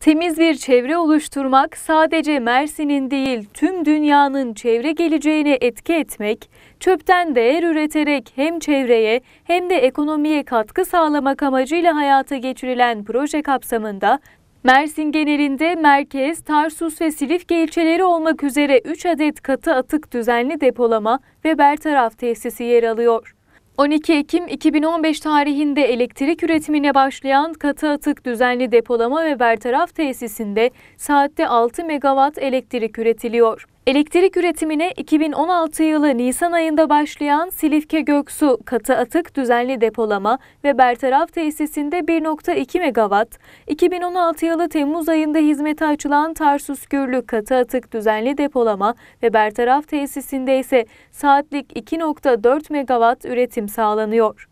Temiz bir çevre oluşturmak sadece Mersin'in değil tüm dünyanın çevre geleceğine etki etmek, çöpten değer üreterek hem çevreye hem de ekonomiye katkı sağlamak amacıyla hayata geçirilen proje kapsamında Mersin genelinde Merkez, Tarsus ve Silifke ilçeleri olmak üzere 3 adet katı atık düzenli depolama ve bertaraf tesisi yer alıyor. 12 Ekim 2015 tarihinde elektrik üretimine başlayan katı atık düzenli depolama ve bertaraf tesisinde saatte 6 megawatt elektrik üretiliyor. Elektrik üretimine 2016 yılı Nisan ayında başlayan Silifke Göksu katı atık düzenli depolama ve bertaraf tesisinde 1.2 megawatt, 2016 yılı Temmuz ayında hizmete açılan Tarsus Gürlü katı atık düzenli depolama ve bertaraf tesisinde ise saatlik 2.4 megawatt üretim sağlanıyor.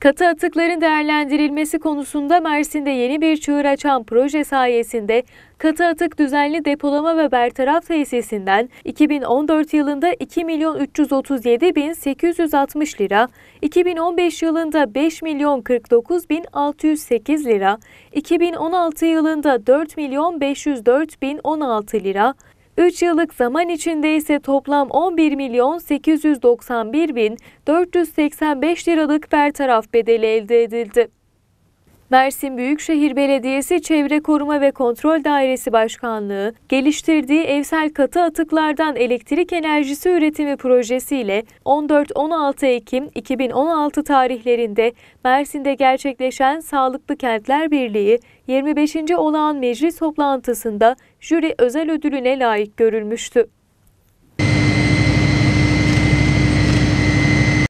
Katı atıkların değerlendirilmesi konusunda Mersin'de yeni bir çığır açan proje sayesinde katı atık düzenli depolama ve bertaraf tesisinden 2014 yılında 2 milyon 337 bin 860 lira, 2015 yılında 5 milyon 49 bin 608 lira, 2016 yılında 4 milyon 504 bin 16 lira, 3 yıllık zaman içinde ise toplam 11 milyon 891 bin 485 liralık bertaraf bedeli elde edildi. Mersin Büyükşehir Belediyesi Çevre Koruma ve Kontrol Dairesi Başkanlığı geliştirdiği evsel katı atıklardan elektrik enerjisi üretimi projesiyle 14-16 Ekim 2016 tarihlerinde Mersin'de gerçekleşen Sağlıklı Kentler Birliği 25. Olağan Meclis toplantısında jüri özel ödülüne layık görülmüştü.